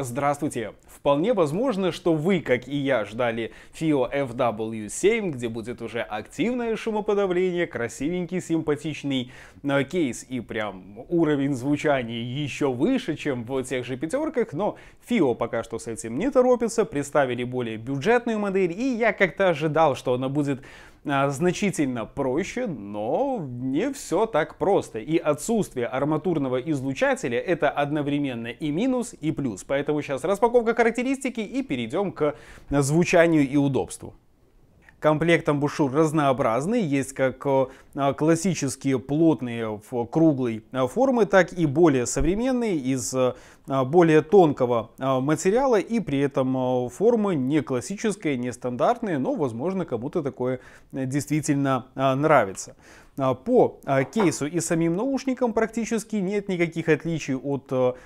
Здравствуйте! Вполне возможно, что вы, как и я, ждали FIO FW7, где будет уже активное шумоподавление, красивенький, симпатичный э, кейс и прям уровень звучания еще выше, чем в тех же пятерках, но FIO пока что с этим не торопится, представили более бюджетную модель, и я как-то ожидал, что она будет а, значительно проще, но не все так просто. И отсутствие арматурного излучателя это одновременно и минус, и плюс. Поэтому сейчас распаковка характеристики и перейдем к звучанию и удобству. Комплект амбушюр разнообразный, есть как а, классические плотные в круглой а, формы, так и более современные из Э, более тонкого э, материала и при этом э, формы не классические, не стандартные, но, возможно, кому-то такое действительно нравится. По кейсу и самим наушникам практически нет никаких отличий от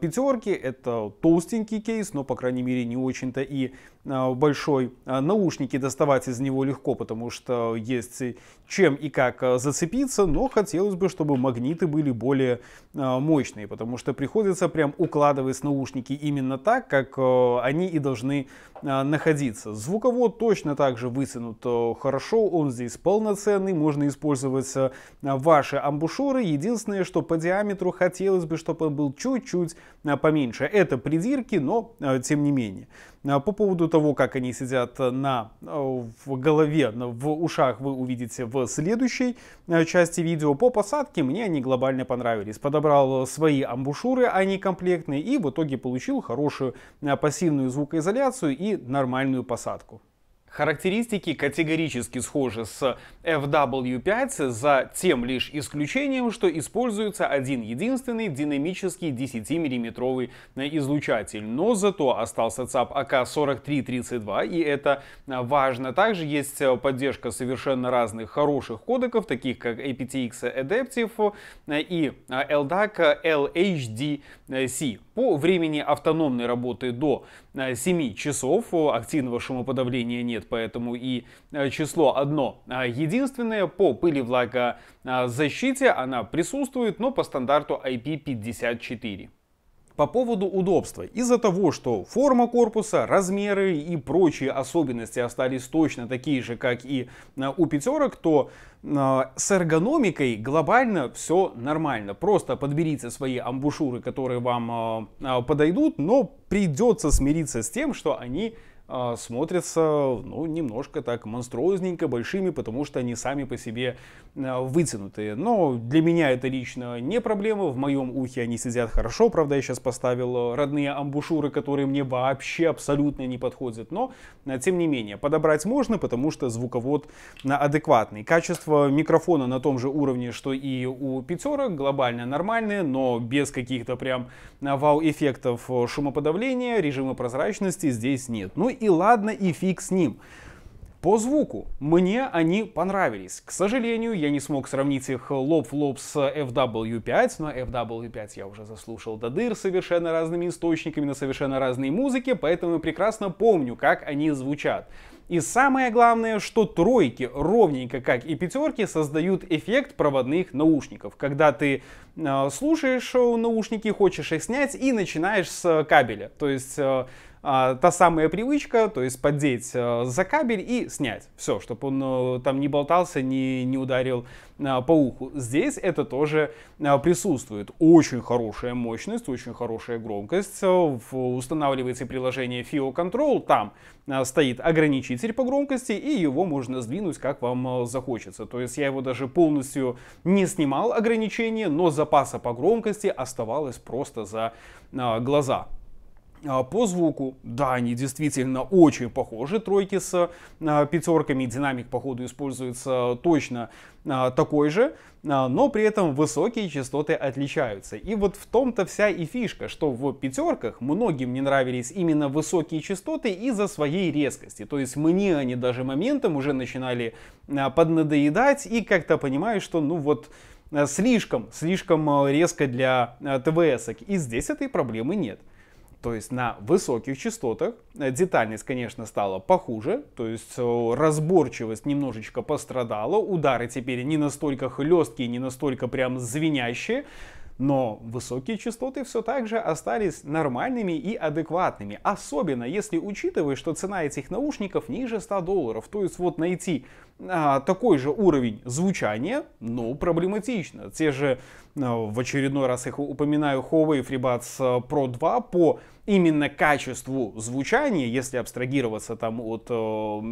пятерки. Это толстенький кейс, но, по крайней мере, не очень-то и большой. Наушники доставать из него легко, потому что есть чем и как зацепиться, но хотелось бы, чтобы магниты были более мощные, потому что приходится прям укладываясь наушники именно так, как э, они и должны э, находиться. Звуковод точно так же вытянут э, хорошо, он здесь полноценный, можно использовать ваши амбушюры. Единственное, что по диаметру хотелось бы, чтобы он был чуть-чуть поменьше. Это придирки, но тем не менее. А, по поводу того, как они сидят на, э, в голове, в ушах, вы увидите в следующей э, части видео. По посадке мне они глобально понравились. Подобрал свои амбушюры, они комплектные, и в итоге получил хорошую э, пассивную звукоизоляцию и нормальную посадку. Характеристики категорически схожи с FW5 за тем лишь исключением, что используется один единственный динамический 10 миллиметровый э, излучатель. Но зато остался ЦАП АК-4332, и это э, важно. Также есть э, поддержка совершенно разных хороших кодеков, таких как APTX Adaptive и LDAC LHDC. По времени автономной работы до 7 э, часов активного шумоподавления нет, поэтому и э, число одно э, единственное. По пыли влага влагозащите она присутствует, но по стандарту IP54. По поводу удобства. Из-за того, что форма корпуса, размеры и прочие особенности остались точно такие же, как и э, у пятерок, то э, с эргономикой глобально все нормально. Просто подберите свои амбушюры, которые вам э, подойдут, но придется смириться с тем, что они а, смотрятся, ну, немножко так монструозненько, большими, потому что они сами по себе э, вытянутые. Но для меня это лично не проблема, в моем ухе они сидят хорошо, правда, я сейчас поставил а, родные амбушюры, которые мне вообще абсолютно не подходят, но, тем не менее, подобрать можно, потому что звуковод адекватный. Качество микрофона на том же уровне, что и у пятерок, глобально нормальное, но без каких-то прям вау-эффектов шумоподавления, режима прозрачности здесь нет. Ну и ладно, и фиг с ним. По звуку мне они понравились. К сожалению, я не смог сравнить их лоб в лоб с FW5, но FW5 я уже заслушал до дыр совершенно разными источниками на совершенно разной музыке, поэтому я прекрасно помню, как они звучат. И самое главное, что тройки, ровненько как и пятерки, создают эффект проводных наушников. Когда ты э, слушаешь наушники, хочешь их снять и начинаешь с кабеля. То есть э, а, та самая привычка, то есть поддеть э, за кабель и снять. Все, чтобы он э, там не болтался, не, не ударил э, по уху. Здесь это тоже присутствует. Очень хорошая мощность, очень хорошая громкость. Устанавливается приложение FIO Control, там стоит ограничитель по громкости, и его можно сдвинуть, как вам захочется. То есть я его даже полностью не снимал ограничение, но запаса по громкости оставалось просто за глаза. А, по звуку, да, они действительно очень похожи, тройки с а, пятерками, динамик походу используется точно а, такой же, но при этом высокие частоты отличаются. И вот в том-то вся и фишка, что в пятерках многим не нравились именно высокие частоты из-за своей резкости. То есть мне они даже моментом уже начинали поднадоедать и как-то понимаю, что ну вот слишком, слишком резко для ТВС. И здесь этой проблемы нет то есть на высоких частотах. Э, детальность, конечно, стала похуже, то есть э, разборчивость немножечко пострадала, удары теперь не настолько хлесткие, не настолько прям звенящие, но высокие частоты все так же остались нормальными и адекватными, особенно если учитывать, что цена этих наушников ниже 100 долларов. То есть вот найти а, такой же уровень звучания, ну, проблематично. Те же, а, в очередной раз их упоминаю, Huawei FreeBuds а, Pro 2 по именно качеству звучания, если абстрагироваться там от... А,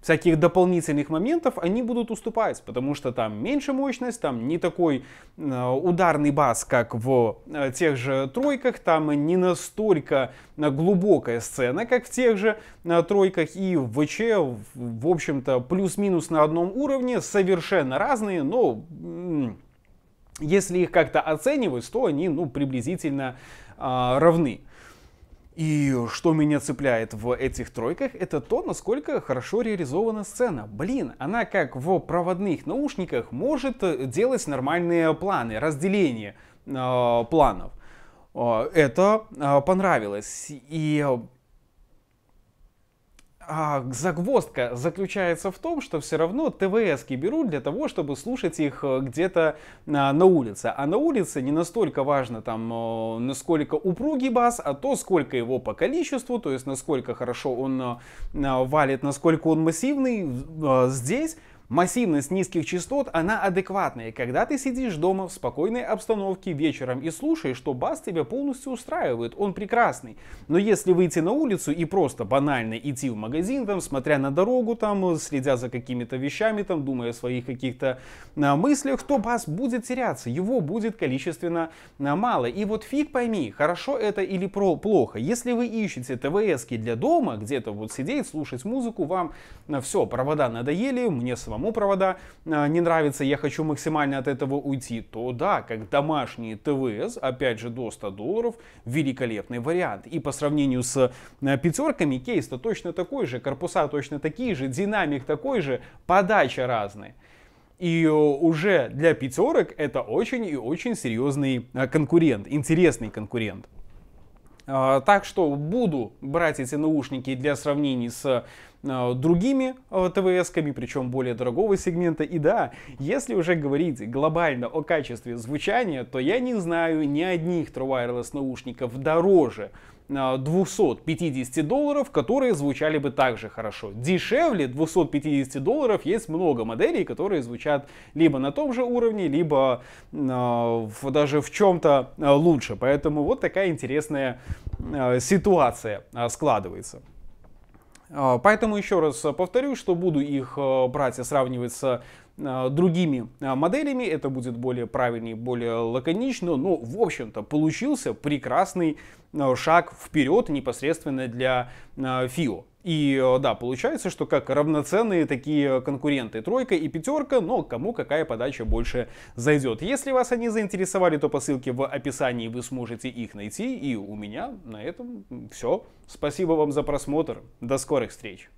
всяких дополнительных моментов, они будут уступать, потому что там меньше мощность, там не такой э, ударный бас, как в э, тех же тройках, там не настолько э, глубокая сцена, как в тех же тройках, и в ВЧ, в общем-то, плюс-минус на одном уровне, совершенно разные, но если их как-то оценивать, то они ну, приблизительно равны. И что меня цепляет в этих тройках, это то, насколько хорошо реализована сцена. Блин, она как в проводных наушниках может э, делать нормальные планы, разделение э, планов. Э, это э, понравилось. И э, а, загвоздка заключается в том, что все равно ТВС берут для того, чтобы слушать их э, где-то на, на улице. А на улице не настолько важно, там, насколько упругий бас, а то, сколько его по количеству, то есть насколько хорошо он а, валит, насколько он массивный. А, здесь Массивность низких частот, она адекватная. Когда ты сидишь дома в спокойной обстановке вечером и слушаешь, что бас тебя полностью устраивает, он прекрасный. Но если выйти на улицу и просто банально идти в магазин, там, смотря на дорогу, там, следя за какими-то вещами, там, думая о своих каких-то а, мыслях, то бас будет теряться, его будет количественно а, мало. И вот фиг пойми, хорошо это или про плохо. Если вы ищете ТВСки для дома, где-то вот сидеть, слушать музыку, вам а, все, провода надоели, мне самому самому провода э, не нравятся, я хочу максимально от этого уйти, то да, как домашние ТВС, опять же до 100 долларов, великолепный вариант. И по сравнению с э, пятерками кейс-то точно такой же, корпуса точно такие же, динамик такой же, подача разная. И э, уже для пятерок это очень и очень серьезный конкурент, интересный конкурент. А, так что буду брать эти наушники для сравнений с а, другими а, ТВС-ками, причем более дорогого сегмента. И да, если уже говорить глобально о качестве звучания, то я не знаю ни одних True Wireless наушников дороже 250 долларов, которые звучали бы также хорошо. Дешевле 250 долларов есть много моделей, которые звучат либо на том же уровне, либо а, даже в чем-то а, лучше. Поэтому вот такая интересная а, ситуация складывается. Поэтому еще раз повторю, что буду их брать и сравнивать с а, другими а, моделями, это будет более правильнее, более лаконично, но ну, в общем-то получился прекрасный а, шаг вперед непосредственно для FIO. И да, получается, что как равноценные такие конкуренты тройка и пятерка, но кому какая подача больше зайдет. Если вас они заинтересовали, то по ссылке в описании вы сможете их найти. И у меня на этом все. Спасибо вам за просмотр. До скорых встреч!